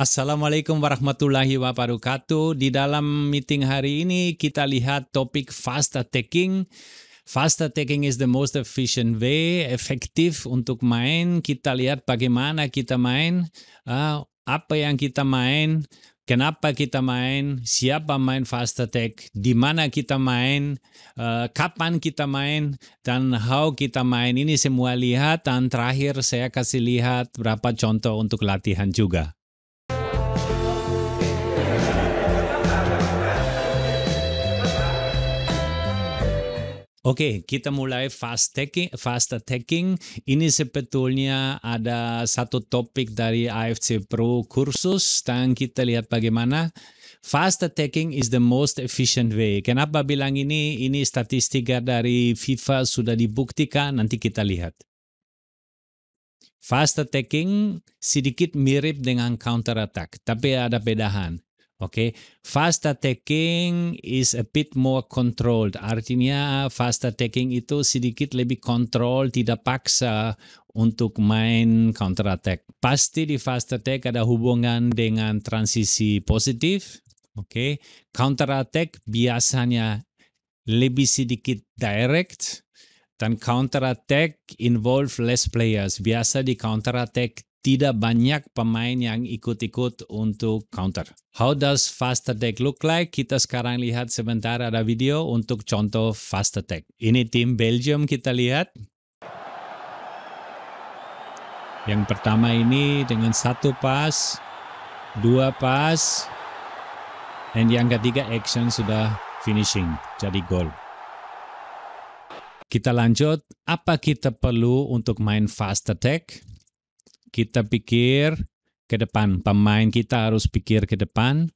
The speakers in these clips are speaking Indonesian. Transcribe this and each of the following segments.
Assalamualaikum warahmatullahi wabarakatuh. Di dalam meeting hari ini kita lihat topik fast attacking. Fast attacking is the most efficient way, efektif untuk main. Kita lihat bagaimana kita main, ah, apa yang kita main, kenapa kita main, siapa main fast attack, di mana kita main, ah, kapan kita main, dan how kita main. Ini semua lihat dan terakhir saya kasih lihat berapa contoh untuk latihan juga. Oke, kita mulai fast attacking. Fast attacking. Ini sebetulnya ada satu topik dari AFC Pro kursus. Dan kita lihat bagaimana Fast attacking is the most efficient way. Kenapa bilang ini? Ini statistika dari FIFA sudah dibuktikan, nanti kita lihat. Fast attacking sedikit mirip dengan counter attack, tapi ada bedahan. Okay, fast attacking is a bit more controlled. Artinya fast attacking itu sedikit lebih kontrol, tidak paksa untuk main counter attack. Pasti di fast attack ada hubungan dengan transisi positif. Oke, okay. counter attack biasanya lebih sedikit direct dan counter attack involve less players. Biasa di counter attack tidak banyak pemain yang ikut-ikut untuk counter. How does fast attack look like? Kita sekarang lihat sebentar ada video untuk contoh fast attack. Ini tim Belgium kita lihat. Yang pertama ini dengan satu pas, dua pas, dan yang ketiga action sudah finishing, jadi gol. Kita lanjut, apa kita perlu untuk main fast attack? kita pikir ke depan, pemain kita harus pikir ke depan,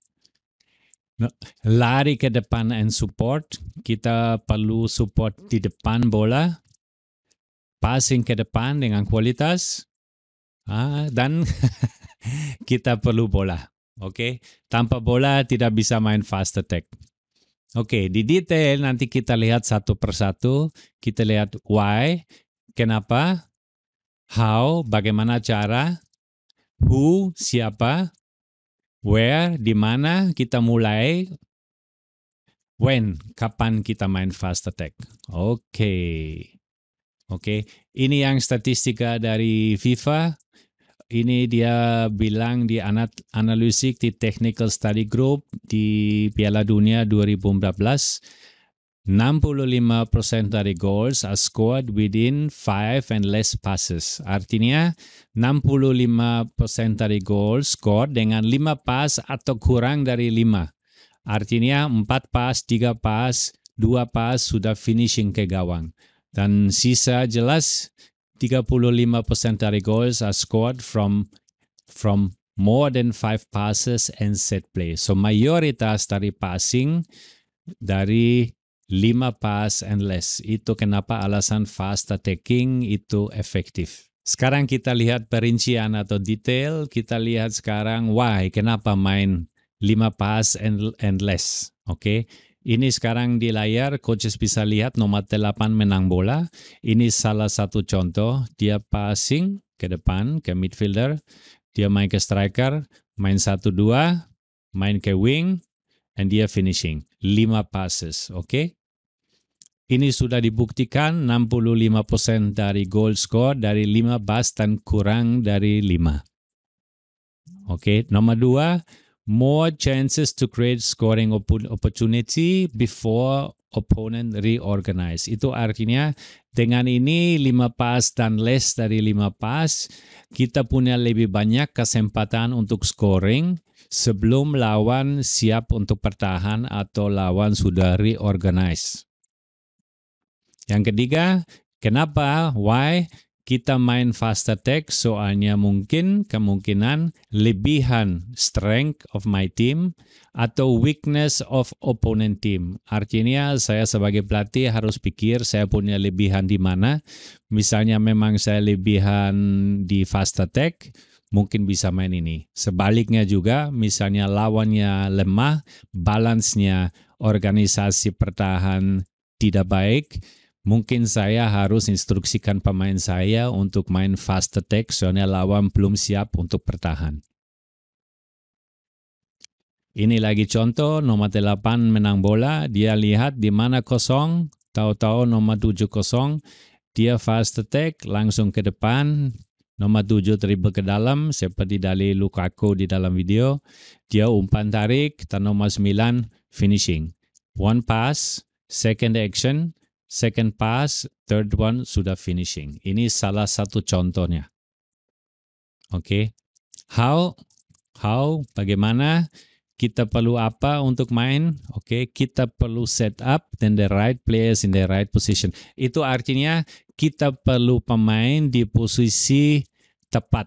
lari ke depan and support. Kita perlu support di depan bola, passing ke depan dengan kualitas, ah, dan kita perlu bola. Oke, okay? tanpa bola tidak bisa main fast attack. Oke, okay, di detail nanti kita lihat satu persatu. Kita lihat why, kenapa, how, bagaimana cara, who, siapa, where, di mana kita mulai, when, kapan kita main fast attack. Oke. Okay. Oke, okay. ini yang statistika dari FIFA. Ini dia bilang di analisik di Technical Study Group di Piala Dunia 2014 65% dari goals are scored within 5 and less passes. Artinya 65% dari goals scored dengan 5 pass atau kurang dari 5. Artinya 4 pass, 3 pass, 2 pass sudah finishing ke gawang. Dan sisa jelas 35% dari goals are scored from from more than 5 passes and set play. So mayoritas dari passing dari Lima pass and less. Itu kenapa alasan fast attacking itu efektif. Sekarang kita lihat perincian atau detail, kita lihat sekarang why, kenapa main lima pass and, and less. Oke, okay? ini sekarang di layar coaches bisa lihat nomor 8 menang bola. Ini salah satu contoh, dia passing ke depan, ke midfielder, dia main ke striker, main 1-2, main ke wing, and dia finishing. 5 passes, oke? Okay? Ini sudah dibuktikan 65% dari goal score dari 5 bas dan kurang dari 5. Oke, okay. nomor 2, more chances to create scoring opportunity before opponent reorganize. Itu artinya dengan ini lima pas dan less dari lima pas, kita punya lebih banyak kesempatan untuk scoring sebelum lawan siap untuk pertahan atau lawan sudah reorganize. Yang ketiga, kenapa? Why? kita main fast attack soalnya mungkin kemungkinan lebihan strength of my team atau weakness of opponent team. Artinya saya sebagai pelatih harus pikir saya punya lebihan di mana. Misalnya memang saya lebihan di fast attack, mungkin bisa main ini. Sebaliknya juga misalnya lawannya lemah, balance-nya organisasi pertahanan tidak baik, mungkin saya harus instruksikan pemain saya untuk main fast attack soalnya lawan belum siap untuk bertahan. Ini lagi contoh, nomor 8 menang bola, dia lihat di mana kosong, tahu-tahu nomor 7 kosong, dia fast attack langsung ke depan, nomor 7 dribble ke dalam, seperti dari Lukaku di dalam video, dia umpan tarik, dan nomor 9 finishing. One pass, second action, second pass, third one sudah finishing. Ini salah satu contohnya. Oke. Okay. How how bagaimana kita perlu apa untuk main? Oke, okay. kita perlu set up dan the right players in the right position. Itu artinya kita perlu pemain di posisi tepat.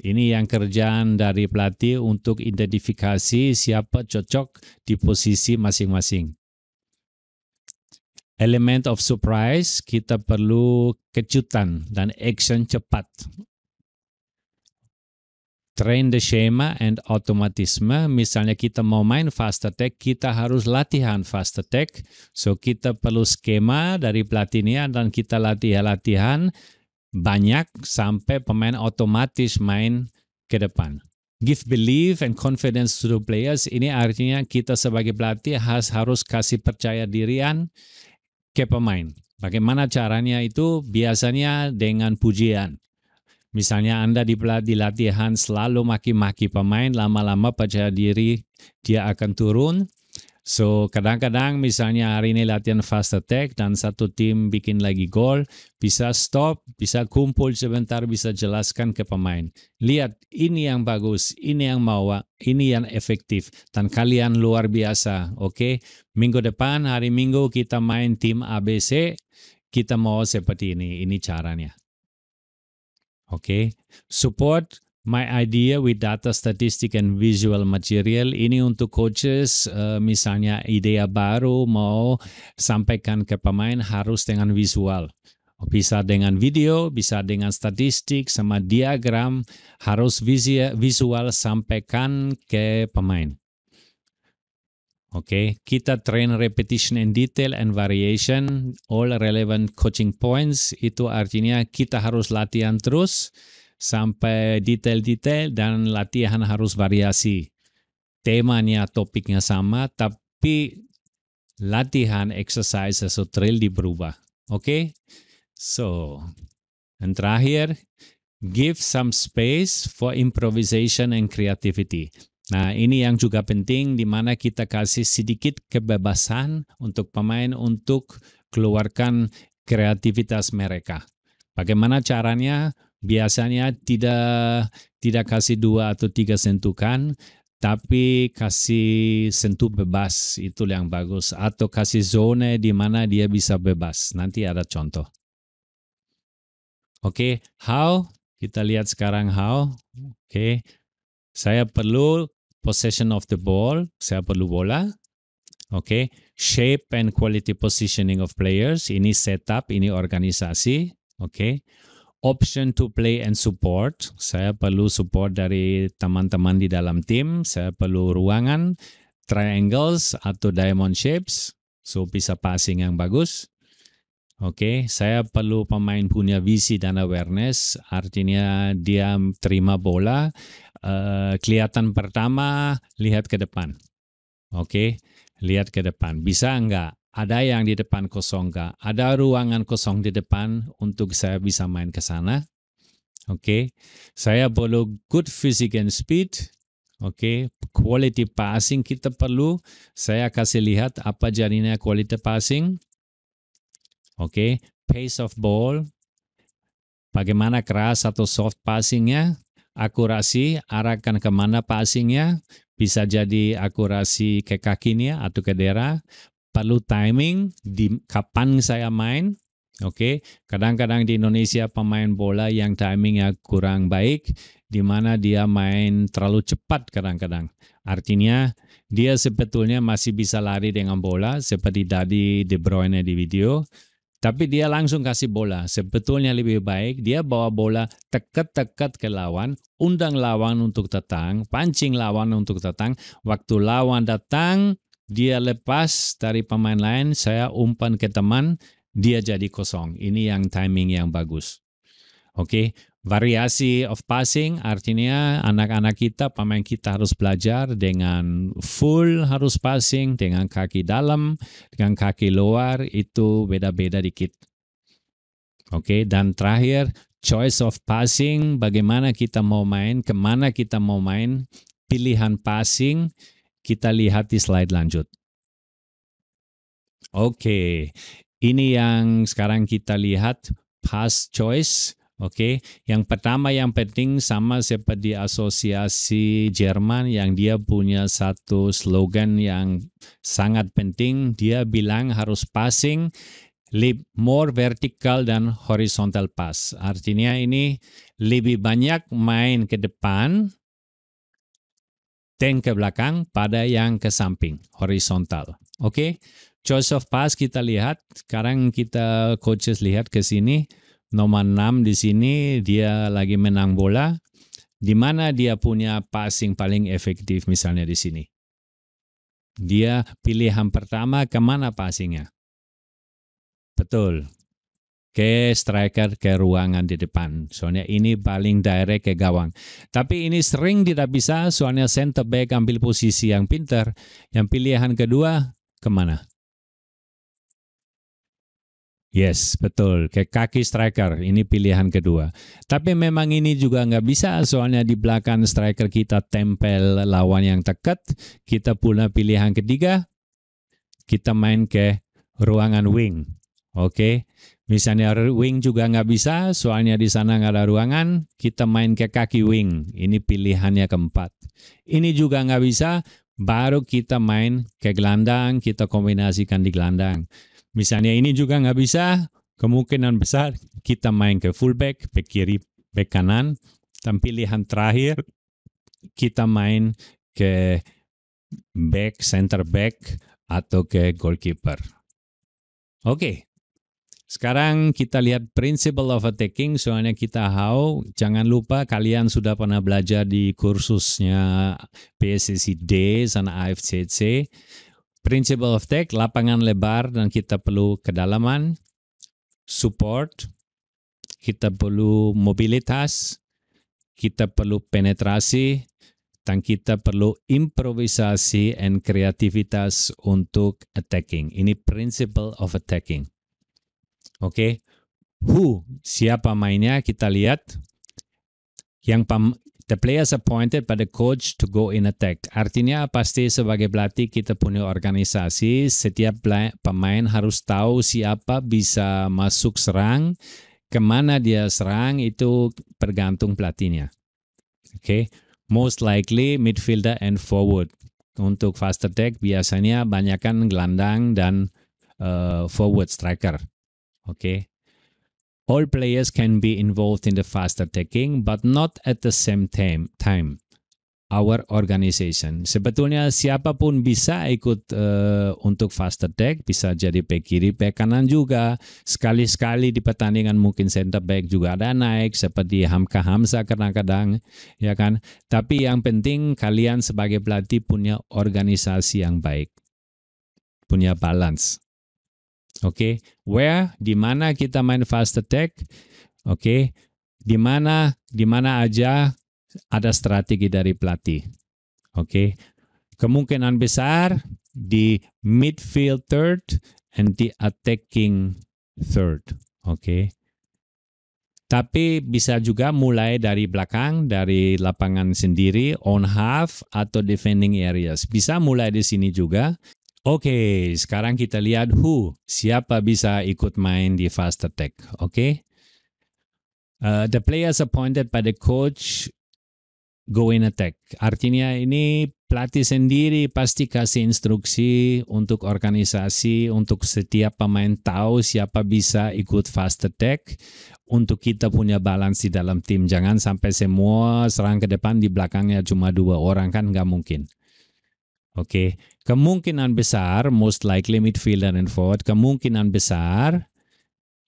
Ini yang kerjaan dari pelatih untuk identifikasi siapa cocok di posisi masing-masing element of surprise, kita perlu kejutan dan action cepat. Train the schema and automatisme. Misalnya kita mau main fast attack, kita harus latihan fast attack. So kita perlu skema dari pelatihnya dan kita latihan-latihan banyak sampai pemain otomatis main ke depan. Give belief and confidence to the players. Ini artinya kita sebagai pelatih harus, harus kasih percaya dirian ke pemain. Bagaimana caranya itu biasanya dengan pujian. Misalnya Anda di, di latihan selalu maki-maki pemain, lama-lama percaya diri dia akan turun, So kadang-kadang misalnya hari ini latihan fast attack dan satu tim bikin lagi gol, bisa stop, bisa kumpul sebentar, bisa jelaskan ke pemain. Lihat ini yang bagus, ini yang mau, ini yang efektif dan kalian luar biasa, oke? Okay? Minggu depan hari Minggu kita main tim ABC, kita mau seperti ini, ini caranya. Oke, okay? support My idea with data statistik and visual material ini untuk coaches uh, misalnya ide baru mau sampaikan ke pemain harus dengan visual. Bisa dengan video, bisa dengan statistik sama diagram harus visual sampaikan ke pemain. Oke, okay. kita train repetition and detail and variation all relevant coaching points itu artinya kita harus latihan terus sampai detail-detail dan latihan harus variasi. Temanya, topiknya sama, tapi latihan, exercise atau trail diberubah. Oke? Okay? So, yang terakhir, give some space for improvisation and creativity. Nah, ini yang juga penting di mana kita kasih sedikit kebebasan untuk pemain untuk keluarkan kreativitas mereka. Bagaimana caranya? Biasanya tidak tidak kasih dua atau tiga sentukan tapi kasih sentuh bebas itu yang bagus atau kasih zone di mana dia bisa bebas. Nanti ada contoh. Oke, okay, how kita lihat sekarang how. Oke. Okay. Saya perlu possession of the ball, saya perlu bola. Oke, okay. shape and quality positioning of players, ini setup, ini organisasi. Oke. Okay option to play and support. Saya perlu support dari teman-teman di dalam tim, saya perlu ruangan, triangles atau diamond shapes, so bisa passing yang bagus. Oke, okay, saya perlu pemain punya visi dan awareness, artinya dia terima bola, uh, kelihatan pertama, lihat ke depan. Oke, okay, lihat ke depan. Bisa enggak? ada yang di depan kosong nggak? Ada ruangan kosong di depan untuk saya bisa main ke sana? Oke, okay. saya perlu good physique and speed. Oke, okay. quality passing kita perlu. Saya kasih lihat apa jadinya quality passing. Oke, okay. pace of ball. Bagaimana keras atau soft passingnya? Akurasi, arahkan kemana passingnya? Bisa jadi akurasi ke kakinya atau ke daerah perlu timing di kapan saya main. Oke, okay? kadang-kadang di Indonesia pemain bola yang timingnya kurang baik, di mana dia main terlalu cepat kadang-kadang. Artinya dia sebetulnya masih bisa lari dengan bola seperti tadi De Bruyne di video, tapi dia langsung kasih bola. Sebetulnya lebih baik dia bawa bola tekat-tekat ke lawan, undang lawan untuk datang, pancing lawan untuk datang. Waktu lawan datang, dia lepas dari pemain lain, saya umpan ke teman, dia jadi kosong. Ini yang timing yang bagus. Oke, okay? variasi of passing artinya anak-anak kita, pemain kita harus belajar dengan full harus passing, dengan kaki dalam, dengan kaki luar, itu beda-beda dikit. Oke, okay? dan terakhir, choice of passing, bagaimana kita mau main, kemana kita mau main, pilihan passing, kita lihat di slide lanjut. Oke, ini yang sekarang kita lihat past choice. Oke, yang pertama yang penting sama seperti asosiasi Jerman yang dia punya satu slogan yang sangat penting. Dia bilang harus passing, lebih more vertical dan horizontal pass. Artinya ini lebih banyak main ke depan tank ke belakang pada yang ke samping, horizontal. Oke, okay? choice of pass kita lihat, sekarang kita coaches lihat ke sini, nomor 6 di sini dia lagi menang bola, di mana dia punya passing paling efektif misalnya di sini. Dia pilihan pertama kemana passingnya? Betul, ke striker ke ruangan di depan. Soalnya ini paling direct ke gawang. Tapi ini sering tidak bisa soalnya center back ambil posisi yang pintar. Yang pilihan kedua kemana? Yes, betul. Ke kaki striker, ini pilihan kedua. Tapi memang ini juga nggak bisa, soalnya di belakang striker kita tempel lawan yang dekat. Kita punya pilihan ketiga, kita main ke ruangan wing. Oke, okay? Misalnya wing juga nggak bisa, soalnya di sana nggak ada ruangan, kita main ke kaki wing. Ini pilihannya keempat. Ini juga nggak bisa, baru kita main ke gelandang, kita kombinasikan di gelandang. Misalnya ini juga nggak bisa, kemungkinan besar kita main ke fullback, back kiri, back kanan. Dan pilihan terakhir, kita main ke back, center back, atau ke goalkeeper. Oke, okay. Sekarang kita lihat principle of attacking, soalnya kita how. Jangan lupa kalian sudah pernah belajar di kursusnya PSCC D sana AFCC. Principle of attack, lapangan lebar dan kita perlu kedalaman, support, kita perlu mobilitas, kita perlu penetrasi, dan kita perlu improvisasi and kreativitas untuk attacking. Ini principle of attacking. Oke. Okay. Who, siapa mainnya kita lihat. Yang pam the players appointed by the coach to go in attack. Artinya pasti sebagai pelatih kita punya organisasi, setiap pemain harus tahu siapa bisa masuk serang, kemana dia serang itu bergantung pelatihnya. Oke. Okay. Most likely midfielder and forward. Untuk fast attack biasanya banyakkan gelandang dan uh, forward striker. Okay. All players can be involved in the faster attacking, but not at the same time. time. Our organization. Sebetulnya siapapun bisa ikut uh, untuk faster attack, bisa jadi back kiri, back kanan juga. Sekali-sekali di pertandingan mungkin center back juga ada naik, seperti Hamka Hamza kadang-kadang, ya kan. Tapi yang penting kalian sebagai pelatih punya organisasi yang baik, punya balance. Oke, okay? where di mana kita main fast attack? Oke, okay? di mana di mana aja ada strategi dari pelatih. Oke. Okay? Kemungkinan besar di midfield third and the attacking third. Oke. Okay? Tapi bisa juga mulai dari belakang, dari lapangan sendiri, on half atau defending areas. Bisa mulai di sini juga, Oke, sekarang kita lihat who. Siapa bisa ikut main di fast attack, oke? Okay? Uh, eh, the players appointed by the coach go in attack. Artinya ini pelatih sendiri pasti kasih instruksi untuk organisasi, untuk setiap pemain tahu siapa bisa ikut fast attack, untuk kita punya balance di dalam tim. Jangan sampai semua serang ke depan, di belakangnya cuma dua orang, kan nggak mungkin. Oke, okay. kemungkinan besar most likely midfielder and forward, kemungkinan besar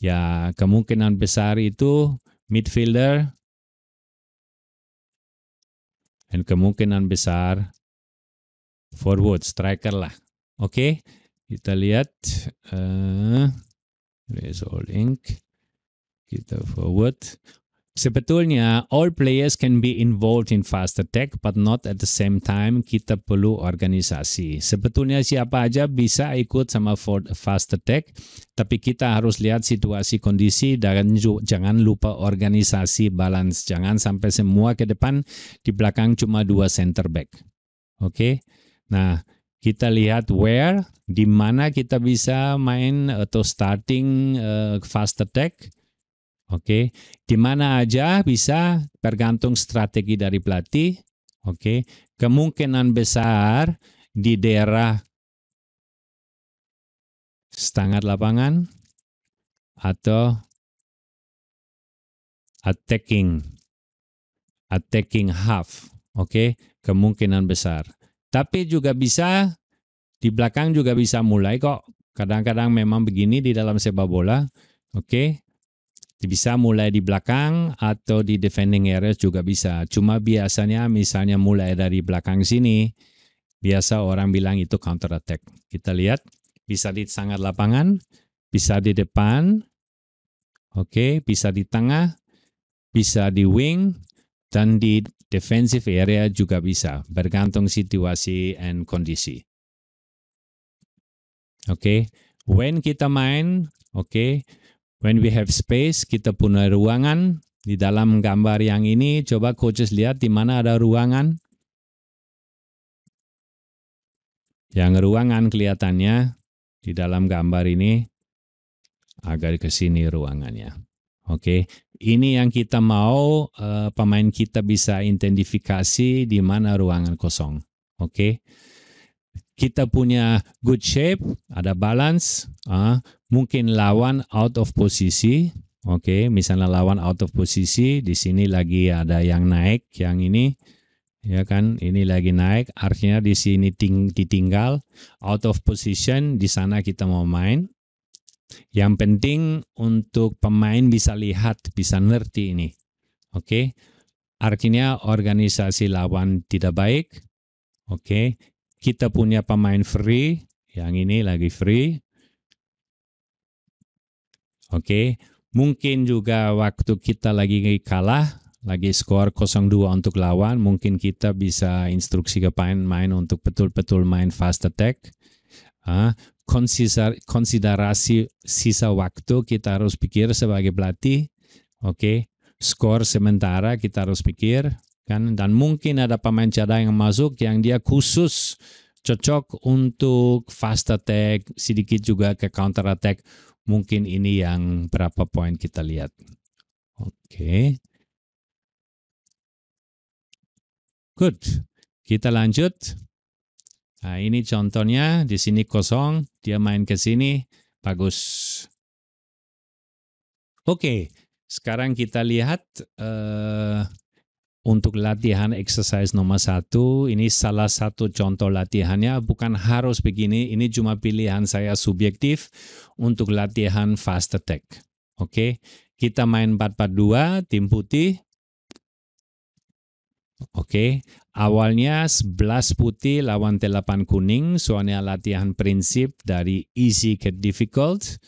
ya kemungkinan besar itu midfielder dan kemungkinan besar forward striker lah. Oke, okay. kita lihat uh, eh, result ink kita forward. Sebetulnya, all players can be involved in fast attack, but not at the same time. Kita perlu organisasi. Sebetulnya siapa aja bisa ikut sama for fast attack, tapi kita harus lihat situasi kondisi dan jangan lupa organisasi balance. Jangan sampai semua ke depan, di belakang cuma dua center back. Oke, okay? nah kita lihat where, di mana kita bisa main atau starting uh, fast attack Oke, di mana aja bisa tergantung strategi dari pelatih. Oke, kemungkinan besar di daerah setengah lapangan atau attacking attacking half. Oke, kemungkinan besar. Tapi juga bisa di belakang juga bisa mulai kok. Kadang-kadang memang begini di dalam sepak bola. Oke, bisa mulai di belakang atau di defending area juga bisa. Cuma biasanya misalnya mulai dari belakang sini, biasa orang bilang itu counter attack. Kita lihat, bisa di sangat lapangan, bisa di depan, oke, okay, bisa di tengah, bisa di wing, dan di defensive area juga bisa, bergantung situasi and kondisi. Oke, okay. when kita main, oke, okay, When we have space, kita punya ruangan. Di dalam gambar yang ini, coba coaches lihat di mana ada ruangan. Yang ruangan kelihatannya di dalam gambar ini, agar ke sini ruangannya. Oke, okay. ini yang kita mau uh, pemain kita bisa identifikasi di mana ruangan kosong. Oke. Okay kita punya good shape, ada balance, uh, mungkin lawan out of posisi. Oke, okay, misalnya lawan out of posisi, di sini lagi ada yang naik, yang ini ya kan, ini lagi naik, artinya di sini ting ditinggal out of position, di sana kita mau main. Yang penting untuk pemain bisa lihat, bisa ngerti ini. Oke. Okay? Artinya organisasi lawan tidak baik. Oke, okay? kita punya pemain free, yang ini lagi free. Oke, okay. mungkin juga waktu kita lagi kalah, lagi skor 0-2 untuk lawan, mungkin kita bisa instruksi ke pemain main untuk betul-betul main fast attack. Ah, konsiderasi sisa waktu kita harus pikir sebagai pelatih. Oke, okay. skor sementara kita harus pikir kan dan mungkin ada pemain cadangan yang masuk yang dia khusus cocok untuk fast attack sedikit juga ke counter attack mungkin ini yang berapa poin kita lihat oke okay. good kita lanjut nah ini contohnya di sini kosong dia main ke sini bagus oke okay. sekarang kita lihat uh, untuk latihan exercise nomor satu, ini salah satu contoh latihannya, bukan harus begini, ini cuma pilihan saya subjektif untuk latihan fast attack. Oke, kita main 442, tim putih. Oke, awalnya 11 putih lawan 8 kuning, soalnya latihan prinsip dari easy ke difficult,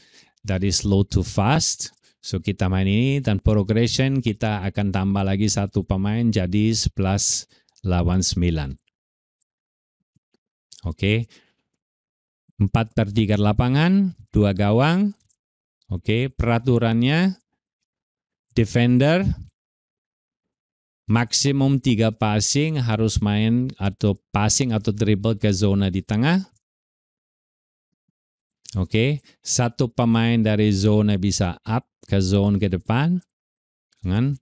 dari slow to fast. So kita main ini dan progression kita akan tambah lagi satu pemain jadi 11 lawan 9. Oke. Okay. 4 per 3 lapangan, 2 gawang. Oke, okay. peraturannya defender maksimum 3 passing harus main atau passing atau dribble ke zona di tengah. Oke, okay. satu pemain dari zona bisa up ke zone ke depan. Kan?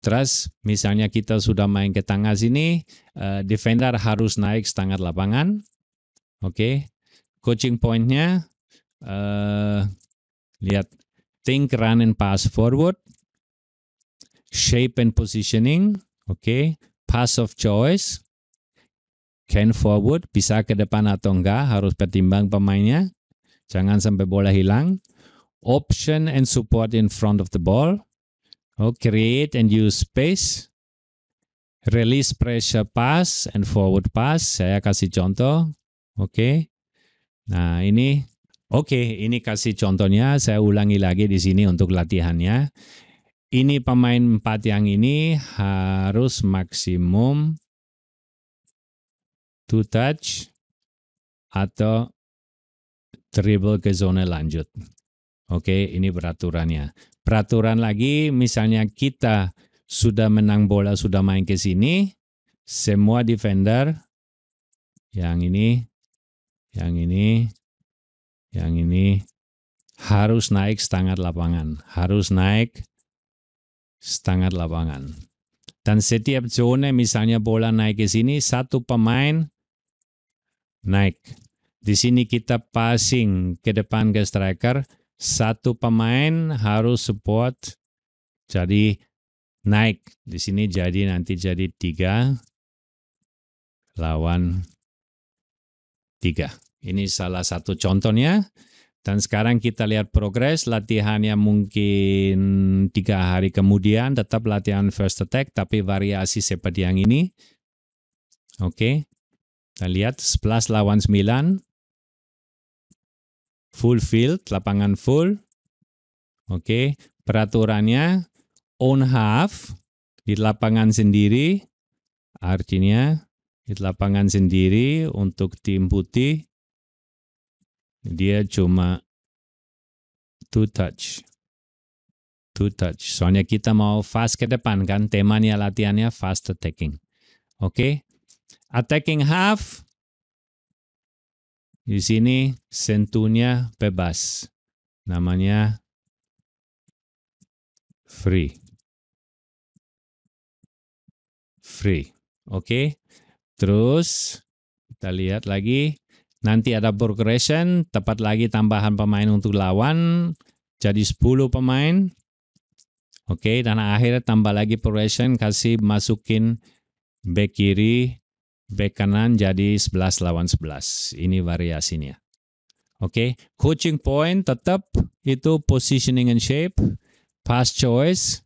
Terus misalnya kita sudah main ke tangga sini, eh, defender harus naik setengah lapangan. Oke, okay. coaching pointnya uh, lihat think, run, and pass forward, shape and positioning. Oke, okay. pass of choice, can forward bisa ke depan atau enggak harus pertimbang pemainnya. Jangan sampai bola hilang option and support in front of the ball. Oh, create and use space. Release pressure pass and forward pass. Saya kasih contoh. Oke. Okay. Nah, ini oke, okay, ini kasih contohnya. Saya ulangi lagi di sini untuk latihannya. Ini pemain 4 yang ini harus maksimum two touch atau dribble ke zona lanjut. Oke, ini peraturannya. Peraturan lagi, misalnya kita sudah menang bola, sudah main ke sini, semua defender, yang ini, yang ini, yang ini, harus naik setengah lapangan. Harus naik setengah lapangan. Dan setiap zone, misalnya bola naik ke sini, satu pemain naik. Di sini kita passing ke depan ke striker, satu pemain harus support jadi naik di sini jadi nanti jadi tiga lawan tiga ini salah satu contohnya dan sekarang kita lihat progres latihannya mungkin tiga hari kemudian tetap latihan first attack tapi variasi seperti yang ini oke kita lihat 11 lawan 9 full field, lapangan full. Oke, okay. peraturannya on half di lapangan sendiri. Artinya di lapangan sendiri untuk tim putih dia cuma two touch. Two touch. Soalnya kita mau fast ke depan kan, temanya latihannya fast attacking. Oke. Okay. Attacking half di sini sentuhnya bebas. Namanya free. Free. Oke. Okay. Terus kita lihat lagi. Nanti ada progression, tepat lagi tambahan pemain untuk lawan. Jadi 10 pemain. Oke, okay, dan akhirnya tambah lagi progression, kasih masukin back kiri back kanan jadi 11 lawan 11. Ini variasinya. Oke, okay. coaching point tetap itu positioning and shape, pass choice,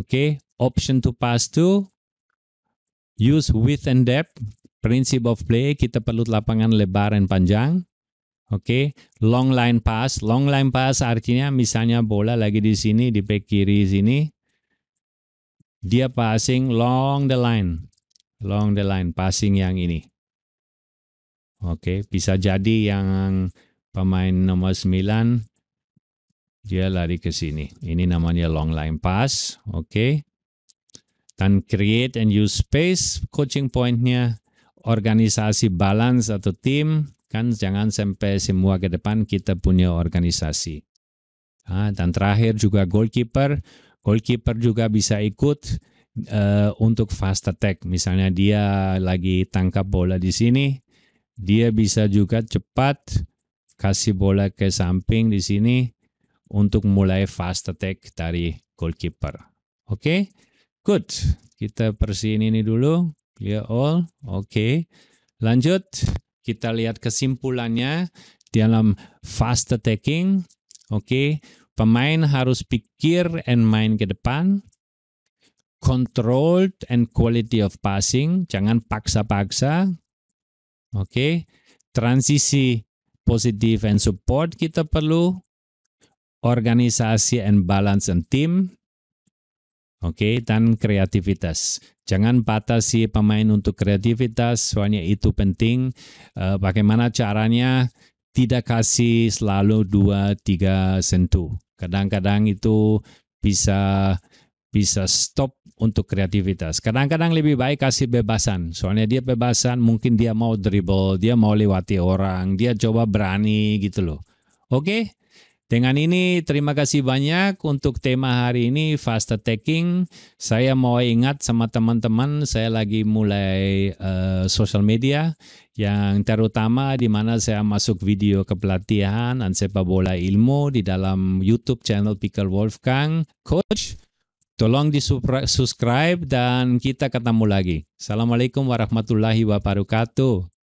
oke, okay. option to pass to, use width and depth, principle of play kita perlu lapangan lebar dan panjang, oke, okay. long line pass, long line pass artinya misalnya bola lagi di sini di back kiri sini, dia passing long the line, along the line passing yang ini. Oke, okay. bisa jadi yang pemain nomor 9 dia lari ke sini. Ini namanya long line pass, oke. Okay. Dan create and use space coaching pointnya organisasi balance atau tim kan jangan sampai semua ke depan kita punya organisasi. Nah, dan terakhir juga goalkeeper, goalkeeper juga bisa ikut uh, untuk fast attack. Misalnya dia lagi tangkap bola di sini, dia bisa juga cepat kasih bola ke samping di sini untuk mulai fast attack dari goalkeeper. Oke, okay? good. Kita bersihin ini dulu. Clear all. Oke. Okay. Lanjut, kita lihat kesimpulannya dalam fast attacking. Oke, okay. pemain harus pikir and main ke depan controlled and quality of passing. Jangan paksa-paksa. Oke. Okay. Transisi positif and support kita perlu. Organisasi and balance and team. Oke, okay, dan kreativitas. Jangan batasi pemain untuk kreativitas, soalnya itu penting. Eh, bagaimana caranya tidak kasih selalu dua tiga sentuh. Kadang-kadang itu bisa bisa stop untuk kreativitas. Kadang-kadang lebih baik kasih bebasan. Soalnya dia bebasan, mungkin dia mau dribble, dia mau lewati orang, dia coba berani gitu loh. Oke? Dengan ini terima kasih banyak untuk tema hari ini fast attacking. Saya mau ingat sama teman-teman, saya lagi mulai uh, social media yang terutama di mana saya masuk video kepelatihan dan sepak bola ilmu di dalam YouTube channel Pickle Wolfgang Coach. Tolong di-subscribe dan kita ketemu lagi. Assalamualaikum warahmatullahi wabarakatuh.